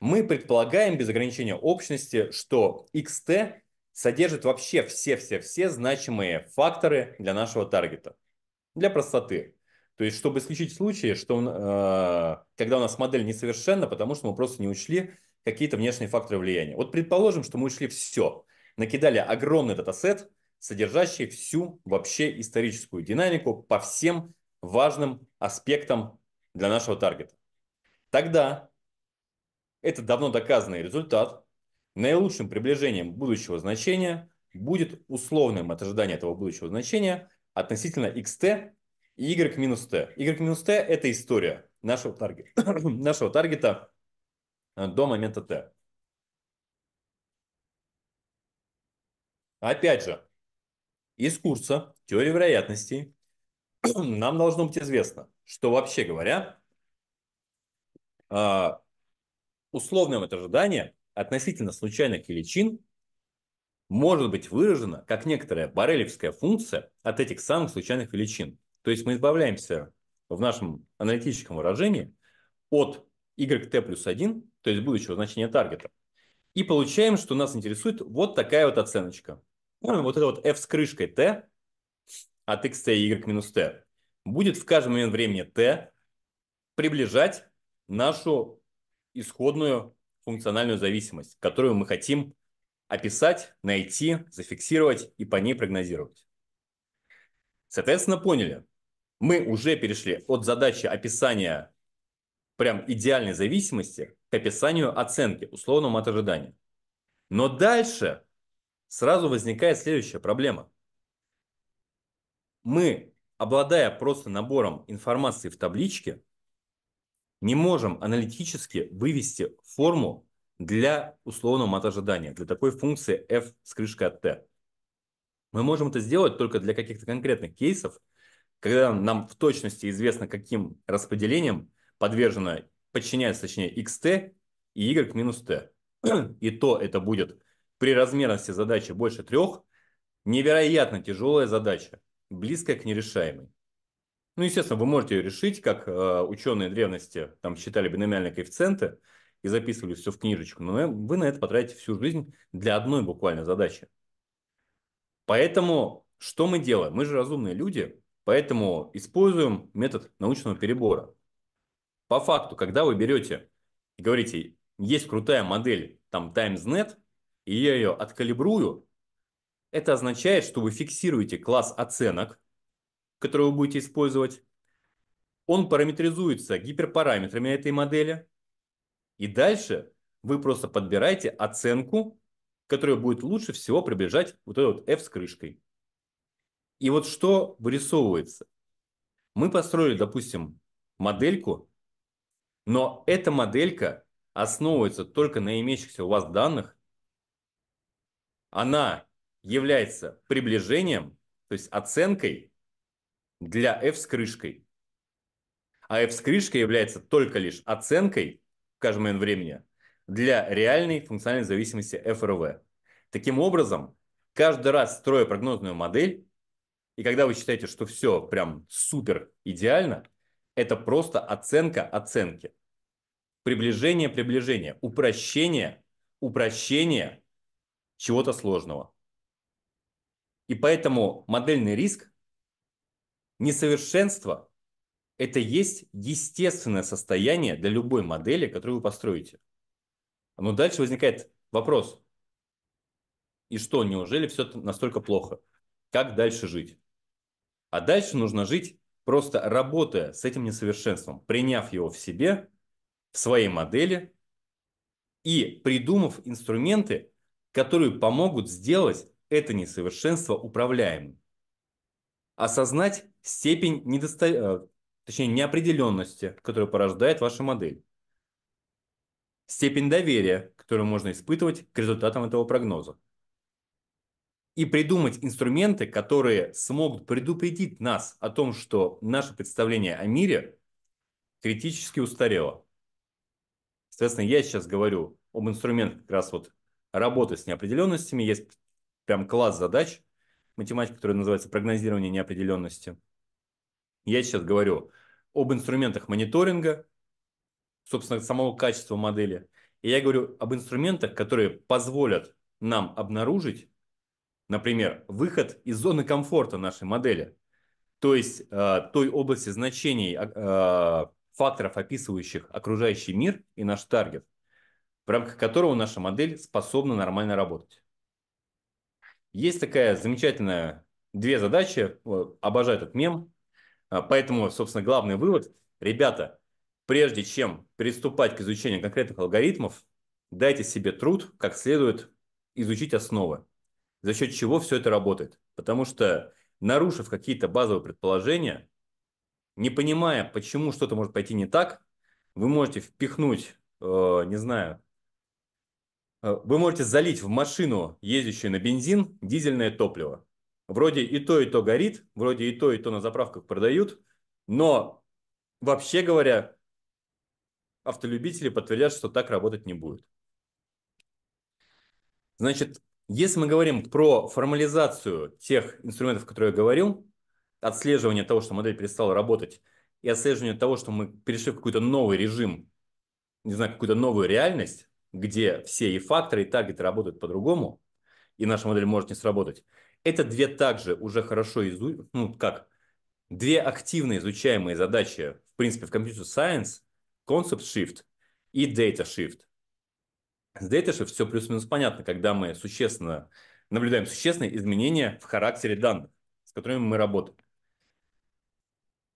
Мы предполагаем без ограничения общности, что XT содержит вообще все-все-все значимые факторы для нашего таргета. Для простоты. То есть, чтобы исключить случаи, что он, э, когда у нас модель несовершенна, потому что мы просто не учли какие-то внешние факторы влияния. Вот предположим, что мы учли все, накидали огромный датасет, содержащий всю вообще историческую динамику по всем важным аспектам для нашего таргета. Тогда это давно доказанный результат. Наилучшим приближением будущего значения будет условное ожидание этого будущего значения относительно xt Y минус T. Y минус T – это история нашего, таргет, нашего таргета э, до момента T. Опять же, из курса теории вероятностей нам должно быть известно, что вообще говоря, а, условное ожидание относительно случайных величин может быть выражено как некоторая борелевская функция от этих самых случайных величин. То есть мы избавляемся в нашем аналитическом выражении от YT плюс 1, то есть будущего значения таргета, и получаем, что нас интересует вот такая вот оценочка. Вот это вот f с крышкой t от x, t, y минус t будет в каждый момент времени t приближать нашу исходную функциональную зависимость, которую мы хотим описать, найти, зафиксировать и по ней прогнозировать. Соответственно, поняли, мы уже перешли от задачи описания прям идеальной зависимости к описанию оценки, условного от ожидания. Но дальше сразу возникает следующая проблема. Мы, обладая просто набором информации в табличке, не можем аналитически вывести форму для условного матожидания, для такой функции f с крышкой от t. Мы можем это сделать только для каких-то конкретных кейсов – когда нам в точности известно, каким распределением подвержено, подчиняется, точнее, xt и y минус t. И то это будет при размерности задачи больше трех, невероятно тяжелая задача, близкая к нерешаемой. Ну, естественно, вы можете ее решить, как э, ученые древности там считали биномиальные коэффициенты и записывали все в книжечку, но вы на это потратите всю жизнь для одной буквально задачи. Поэтому что мы делаем? Мы же разумные люди, Поэтому используем метод научного перебора. По факту, когда вы берете и говорите, есть крутая модель, там TimesNet, и я ее откалибрую, это означает, что вы фиксируете класс оценок, который вы будете использовать. Он параметризуется гиперпараметрами этой модели. И дальше вы просто подбираете оценку, которая будет лучше всего приближать вот этот F с крышкой. И вот что вырисовывается? Мы построили, допустим, модельку, но эта моделька основывается только на имеющихся у вас данных. Она является приближением, то есть оценкой для F с крышкой. А F с крышкой является только лишь оценкой в каждый момент времени для реальной функциональной зависимости FRV. Таким образом, каждый раз, строя прогнозную модель, и когда вы считаете, что все прям супер идеально, это просто оценка оценки. Приближение, приближение, упрощение, упрощение чего-то сложного. И поэтому модельный риск, несовершенство – это есть естественное состояние для любой модели, которую вы построите. Но дальше возникает вопрос. И что, неужели все настолько плохо? Как дальше жить? А дальше нужно жить просто работая с этим несовершенством, приняв его в себе, в своей модели и придумав инструменты, которые помогут сделать это несовершенство управляемым. Осознать степень недосто... Э, точнее, неопределенности, которую порождает ваша модель. Степень доверия, которую можно испытывать к результатам этого прогноза и придумать инструменты, которые смогут предупредить нас о том, что наше представление о мире критически устарело. Соответственно, я сейчас говорю об инструментах как раз вот работы с неопределенностями. Есть прям класс задач математики, который называется прогнозирование неопределенности. Я сейчас говорю об инструментах мониторинга, собственно, самого качества модели. И я говорю об инструментах, которые позволят нам обнаружить Например, выход из зоны комфорта нашей модели, то есть э, той области значений а, э, факторов, описывающих окружающий мир и наш таргет, в рамках которого наша модель способна нормально работать. Есть такая замечательная две задачи, э, обожаю этот мем, поэтому, собственно, главный вывод, ребята, прежде чем приступать к изучению конкретных алгоритмов, дайте себе труд, как следует изучить основы за счет чего все это работает. Потому что, нарушив какие-то базовые предположения, не понимая, почему что-то может пойти не так, вы можете впихнуть, э, не знаю, э, вы можете залить в машину, ездящую на бензин, дизельное топливо. Вроде и то, и то горит, вроде и то, и то на заправках продают, но вообще говоря, автолюбители подтвердят, что так работать не будет. Значит, если мы говорим про формализацию тех инструментов, которые я говорил, отслеживание того, что модель перестала работать, и отслеживание того, что мы перешли в какой-то новый режим, не знаю, какую-то новую реальность, где все и факторы, и таргеты работают по-другому, и наша модель может не сработать. Это две также уже хорошо изучены, ну как, две активно изучаемые задачи, в принципе, в Computer Science, Concept Shift и Data Shift – с Datash все плюс-минус понятно, когда мы существенно наблюдаем существенные изменения в характере данных, с которыми мы работаем.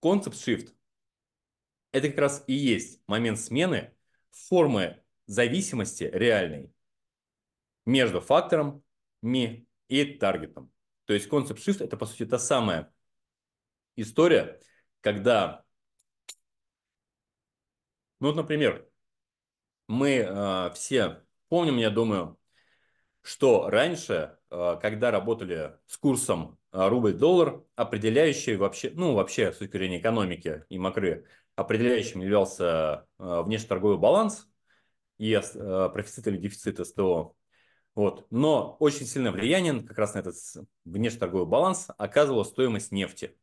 Концепт Shift – это как раз и есть момент смены формы зависимости реальной между фактором ми и таргетом. То есть концепт Shift – это, по сути, та самая история, когда, ну, вот, например, мы э, все Помним, я думаю, что раньше, э, когда работали с курсом э, рубль-доллар, определяющий вообще, ну вообще с точки зрения экономики и макры, определяющим являлся э, внешнеторговый баланс и профицит или дефицит СТО. Вот. Но очень сильно влияние как раз на этот внешнеторговый баланс оказывала стоимость нефти.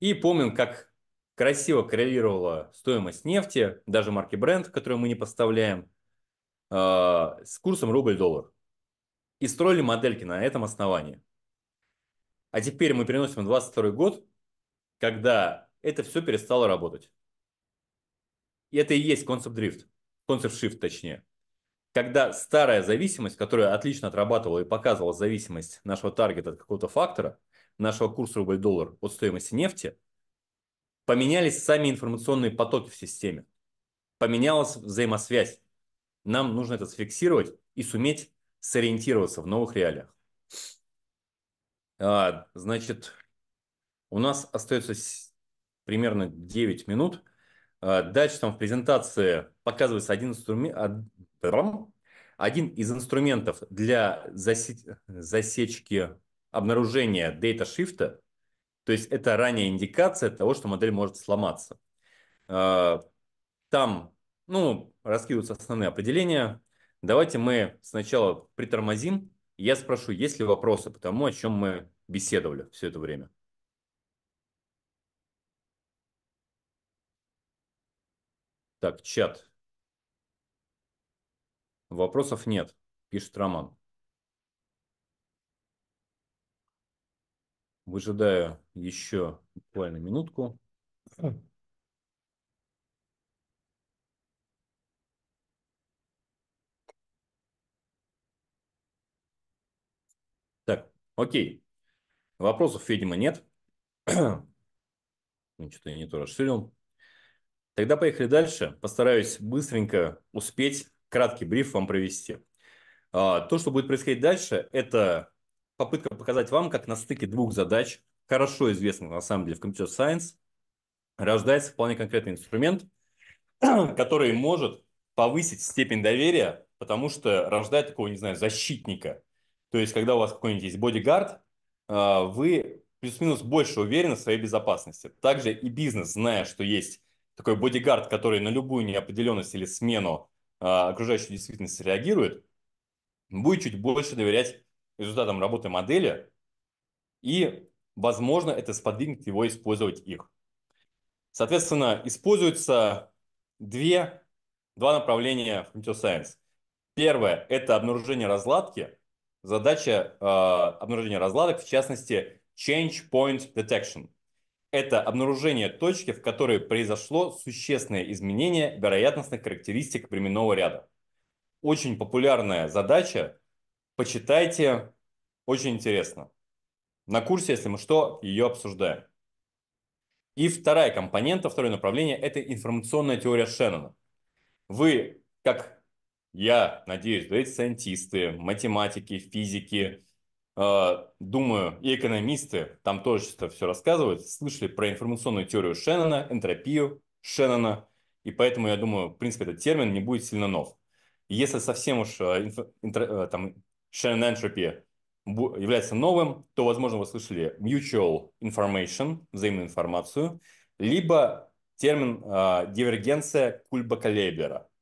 И помним, как красиво коррелировала стоимость нефти, даже марки бренд, которую мы не поставляем, а, с курсом рубль-доллар. И строили модельки на этом основании. А теперь мы переносим 22 год, когда это все перестало работать. И это и есть концепт дрифт, концепт shift точнее. Когда старая зависимость, которая отлично отрабатывала и показывала зависимость нашего таргета от какого-то фактора, нашего курса рубль-доллар от стоимости нефти, поменялись сами информационные потоки в системе, поменялась взаимосвязь нам нужно это сфиксировать и суметь сориентироваться в новых реалиях. А, значит, у нас остается примерно 9 минут. А, дальше там в презентации показывается один, инструмент, один из инструментов для засечки обнаружения дейта-шифта. То есть это ранняя индикация того, что модель может сломаться. А, там ну, раскидываются основные определения. Давайте мы сначала притормозим. Я спрошу, есть ли вопросы по тому, о чем мы беседовали все это время? Так, чат. Вопросов нет, пишет Роман. Выжидаю еще буквально минутку. Окей. Вопросов, видимо, нет. Ну, что-то я не то расширил. Тогда поехали дальше. Постараюсь быстренько успеть краткий бриф вам провести. А, то, что будет происходить дальше, это попытка показать вам, как на стыке двух задач, хорошо известных на самом деле в Computer Science, рождается вполне конкретный инструмент, который может повысить степень доверия, потому что рождает такого, не знаю, защитника, то есть, когда у вас какой-нибудь есть бодигард, э, вы плюс-минус больше уверены в своей безопасности. Также и бизнес, зная, что есть такой бодигард, который на любую неопределенность или смену э, окружающей действительности реагирует, будет чуть больше доверять результатам работы модели, и, возможно, это сподвигнет его использовать их. Соответственно, используются две, два направления в computer science. Первое – это обнаружение разладки, задача э, обнаружения разладок, в частности, Change Point Detection. Это обнаружение точки, в которой произошло существенное изменение вероятностных характеристик временного ряда. Очень популярная задача. Почитайте, очень интересно. На курсе, если мы что, ее обсуждаем. И вторая компонента, второе направление – это информационная теория Шеннона. Вы, как я надеюсь, да, эти сайентисты, математики, физики, э, думаю, и экономисты, там тоже что-то все рассказывают, слышали про информационную теорию Шеннона, энтропию Шеннона, и поэтому, я думаю, в принципе, этот термин не будет сильно нов. Если совсем уж э, инфо, интро, э, там, Shannon Entropy является новым, то, возможно, вы слышали mutual information, взаимную информацию, либо термин э, дивергенция Кульба-Калейбера –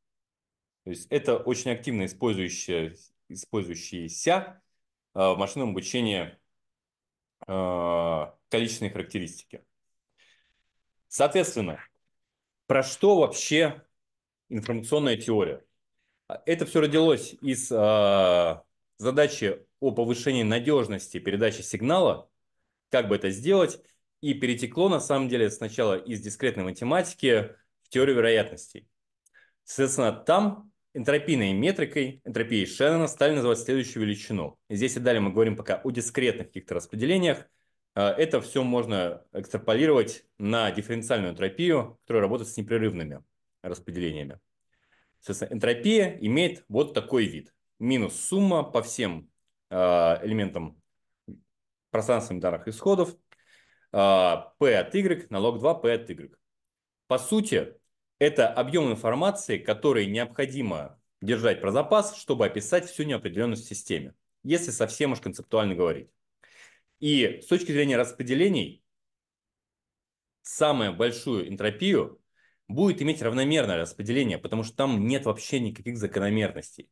то есть это очень активно использующие, использующиеся а, в машинном обучении а, количественные характеристики. Соответственно, про что вообще информационная теория? А, это все родилось из задачи о повышении надежности передачи сигнала, как бы это сделать, и перетекло на самом деле сначала из дискретной математики в теорию вероятностей. Соответственно, там Энтропийной метрикой, энтропией Шеннона, стали называть следующую величину. Здесь и далее мы говорим пока о дискретных каких-то распределениях. Э, это все можно экстраполировать на дифференциальную энтропию, которая работает с непрерывными распределениями. Соответственно, энтропия имеет вот такой вид. Минус сумма по всем э, элементам пространственных данных исходов э, P от Y на лог 2 P от Y. По сути, это объем информации, который необходимо держать про запас, чтобы описать всю неопределенность в системе, если совсем уж концептуально говорить. И с точки зрения распределений, самую большую энтропию будет иметь равномерное распределение, потому что там нет вообще никаких закономерностей.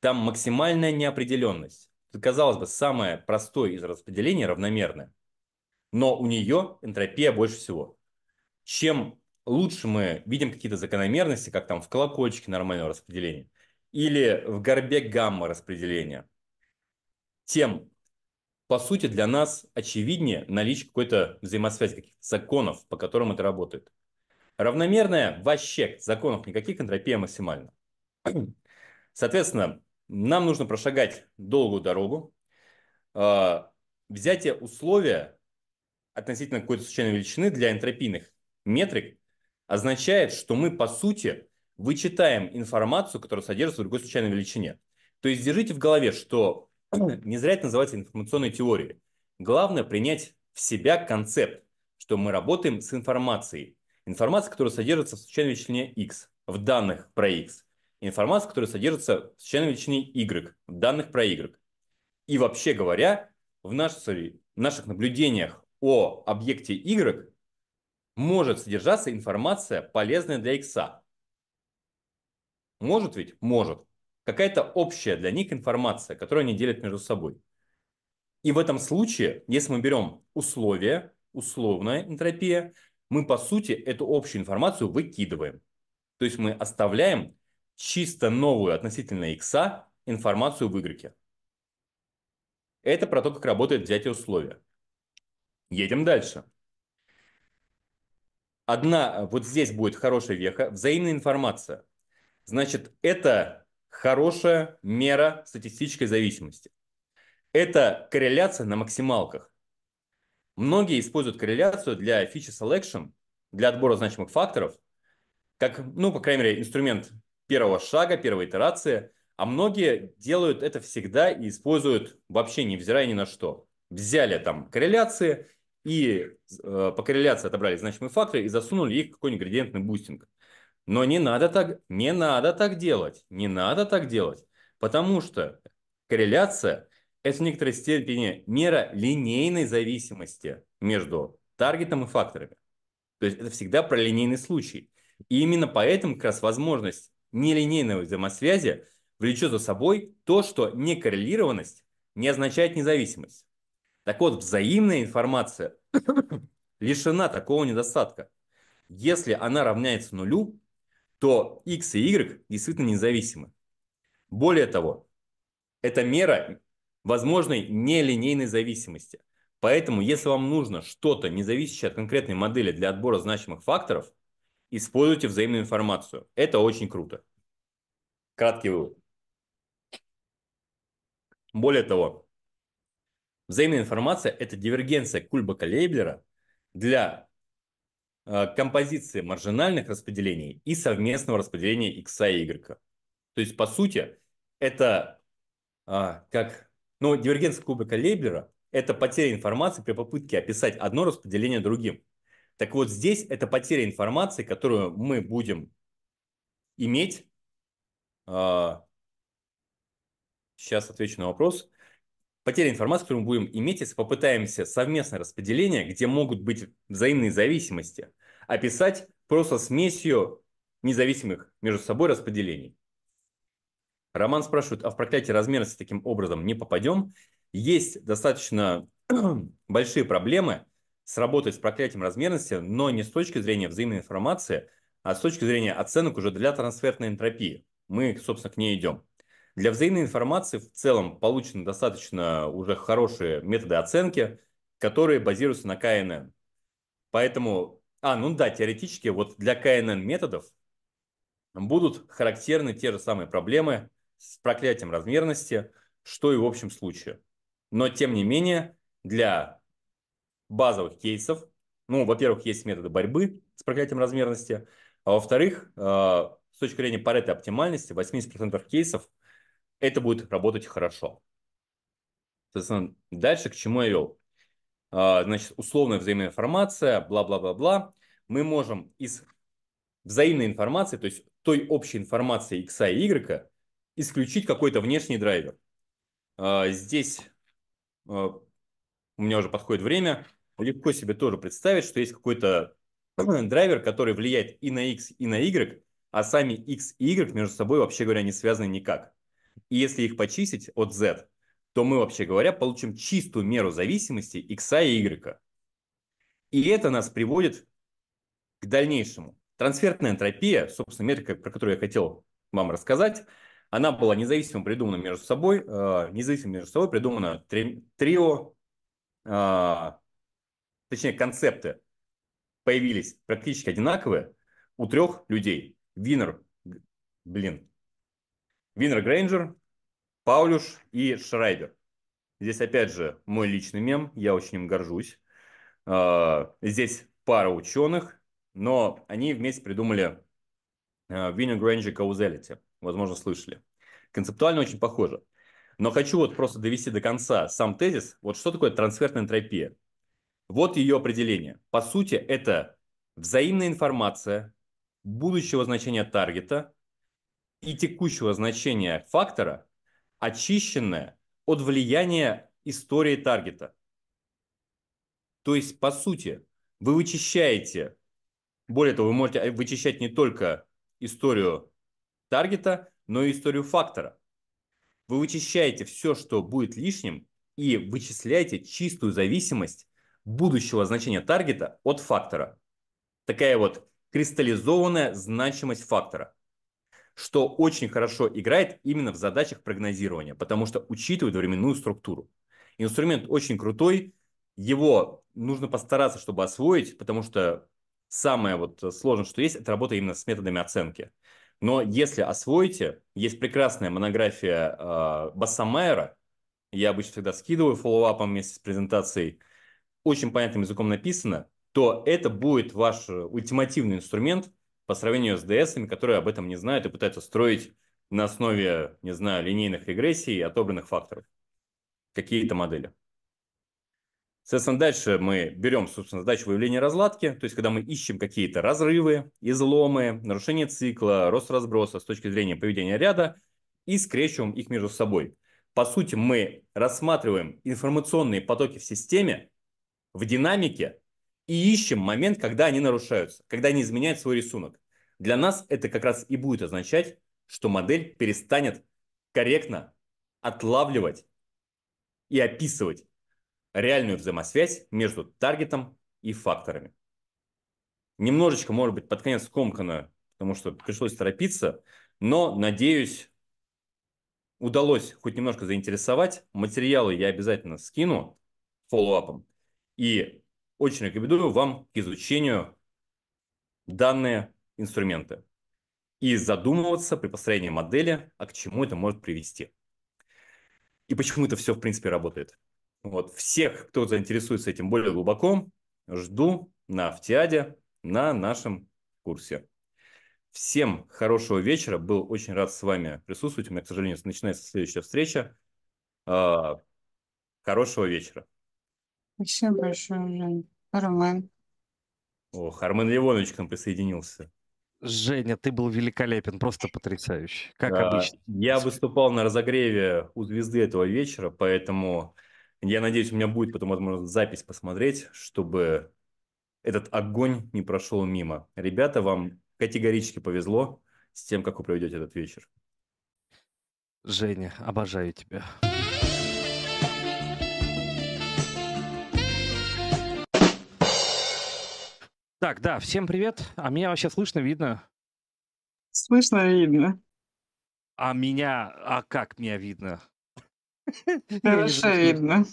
Там максимальная неопределенность. Казалось бы, самое простое из распределений равномерное, но у нее энтропия больше всего. Чем лучше мы видим какие-то закономерности, как там в колокольчике нормального распределения или в горбе гамма распределения, тем, по сути, для нас очевиднее наличие какой-то взаимосвязи, каких-то законов, по которым это работает. Равномерная вообще законов никаких, энтропия максимальна. Соответственно, нам нужно прошагать долгую дорогу, а, взятие условия относительно какой-то случайной величины для энтропийных метрик означает, что мы, по сути, вычитаем информацию, которая содержится в другой случайной величине. То есть держите в голове, что не зря это называется информационной теорией. Главное принять в себя концепт, что мы работаем с информацией. Информация, которая содержится в случайной величине x, в данных про x. Информация, которая содержится в случайной величине y, в данных про y. И вообще говоря, в, нашей, в наших наблюдениях о объекте y может содержаться информация, полезная для икса. Может ведь? Может. Какая-то общая для них информация, которую они делят между собой. И в этом случае, если мы берем условия, условная энтропия, мы, по сути, эту общую информацию выкидываем. То есть мы оставляем чисто новую относительно икса информацию в Y. Это про то, как работает взятие условия. Едем дальше. Одна, э, вот здесь будет хорошая веха, взаимная информация. Значит, это хорошая мера статистической зависимости. Это корреляция на максималках. Многие используют корреляцию для feature selection, для отбора значимых факторов, как, ну, по крайней мере, инструмент первого шага, первой итерации, а многие делают это всегда и используют вообще невзирая ни на что. Взяли там корреляции и э, по корреляции отобрали значимые факторы и засунули их в какой-нибудь градиентный бустинг. Но не надо так, не надо так делать, не надо так делать, потому что корреляция – это в некоторой степени мера линейной зависимости между таргетом и факторами. То есть это всегда про линейный случай. И именно поэтому как раз возможность нелинейной взаимосвязи влечет за собой то, что некоррелированность не означает независимость. Так вот, взаимная информация лишена такого недостатка. Если она равняется нулю, то x и y действительно независимы. Более того, это мера возможной нелинейной зависимости. Поэтому, если вам нужно что-то, независящее от конкретной модели для отбора значимых факторов, используйте взаимную информацию. Это очень круто. Краткий вывод. Более того, Взаимная информация – это дивергенция Кульбака Лейблера для э, композиции маржинальных распределений и совместного распределения x и y. То есть, по сути, это а, как... Ну, дивергенция Кульбака Лейблера – это потеря информации при попытке описать одно распределение другим. Так вот, здесь это потеря информации, которую мы будем иметь. А, сейчас отвечу на вопрос потеря информации, которую мы будем иметь, если попытаемся совместное распределение, где могут быть взаимные зависимости, описать просто смесью независимых между собой распределений. Роман спрашивает, а в проклятие размерности таким образом не попадем? Есть достаточно большие проблемы с работой с проклятием размерности, но не с точки зрения взаимной информации, а с точки зрения оценок уже для трансфертной энтропии. Мы, собственно, к ней идем. Для взаимной информации в целом получены достаточно уже хорошие методы оценки, которые базируются на КНН. Поэтому, а, ну да, теоретически вот для КНН методов будут характерны те же самые проблемы с проклятием размерности, что и в общем случае. Но, тем не менее, для базовых кейсов, ну, во-первых, есть методы борьбы с проклятием размерности, а во-вторых, э, с точки зрения парета оптимальности, в 80% кейсов – это будет работать хорошо. Соответственно, дальше к чему я вел? А, значит, условная взаимная информация, бла-бла-бла-бла. Мы можем из взаимной информации, то есть той общей информации x а и y, исключить какой-то внешний драйвер. А, здесь у меня уже подходит время. Легко себе тоже представить, что есть какой-то драйвер, который влияет и на x, и на y, а сами x и y между собой, вообще говоря, не связаны никак. И если их почистить от Z, то мы, вообще говоря, получим чистую меру зависимости X и Y. И это нас приводит к дальнейшему. Трансфертная энтропия, собственно, метрика, про которую я хотел вам рассказать, она была независимо придумана между собой, э, независимо между собой придумана три, трио, э, точнее концепты появились практически одинаковые у трех людей. Винер, блин, Винер Грейнджер, Паулюш и Шрайдер. Здесь, опять же, мой личный мем, я очень им горжусь. А, здесь пара ученых, но они вместе придумали а, Винер Грейнджер Causality. Возможно, слышали. Концептуально очень похоже. Но хочу вот просто довести до конца сам тезис. Вот что такое трансферная энтропия? Вот ее определение. По сути, это взаимная информация будущего значения таргета и текущего значения фактора, очищенное от влияния истории таргета. То есть, по сути, вы вычищаете, более того, вы можете вычищать не только историю таргета, но и историю фактора. Вы вычищаете все, что будет лишним, и вычисляете чистую зависимость будущего значения таргета от фактора. Такая вот кристаллизованная значимость фактора – что очень хорошо играет именно в задачах прогнозирования, потому что учитывает временную структуру. Инструмент очень крутой, его нужно постараться, чтобы освоить, потому что самое вот сложное, что есть, это работа именно с методами оценки. Но если освоите, есть прекрасная монография э, Бассамайера, я обычно всегда скидываю фоллоуапом вместе с презентацией, очень понятным языком написано, то это будет ваш э, ультимативный инструмент – по сравнению с ds которые об этом не знают и пытаются строить на основе, не знаю, линейных регрессий и отобранных факторов какие-то модели. Соответственно, дальше мы берем, собственно, задачу выявления разладки, то есть когда мы ищем какие-то разрывы, изломы, нарушение цикла, рост разброса с точки зрения поведения ряда и скрещиваем их между собой. По сути, мы рассматриваем информационные потоки в системе в динамике и ищем момент, когда они нарушаются, когда они изменяют свой рисунок. Для нас это как раз и будет означать, что модель перестанет корректно отлавливать и описывать реальную взаимосвязь между таргетом и факторами. Немножечко, может быть, под конец скомканную, потому что пришлось торопиться, но, надеюсь, удалось хоть немножко заинтересовать. Материалы я обязательно скину фоллоуапом. И очень рекомендую вам к изучению данные инструменты и задумываться при построении модели, а к чему это может привести. И почему это все, в принципе, работает. Вот всех, кто заинтересуется этим более глубоко, жду на Автиаде, на нашем курсе. Всем хорошего вечера. Был очень рад с вами присутствовать. У меня, к сожалению, начинается следующая встреча. А, хорошего вечера. Спасибо большое, Жень. Роман. Ох, Армен Ливонович к нам присоединился. Женя, ты был великолепен, просто потрясающий, как да, обычно. Я выступал на разогреве у звезды этого вечера, поэтому я надеюсь, у меня будет потом возможность запись посмотреть, чтобы этот огонь не прошел мимо. Ребята, вам категорически повезло с тем, как вы проведете этот вечер. Женя, обожаю тебя. Так, да, всем привет. А меня вообще слышно, видно? Слышно, видно. А меня, а как меня видно? Хорошо видно.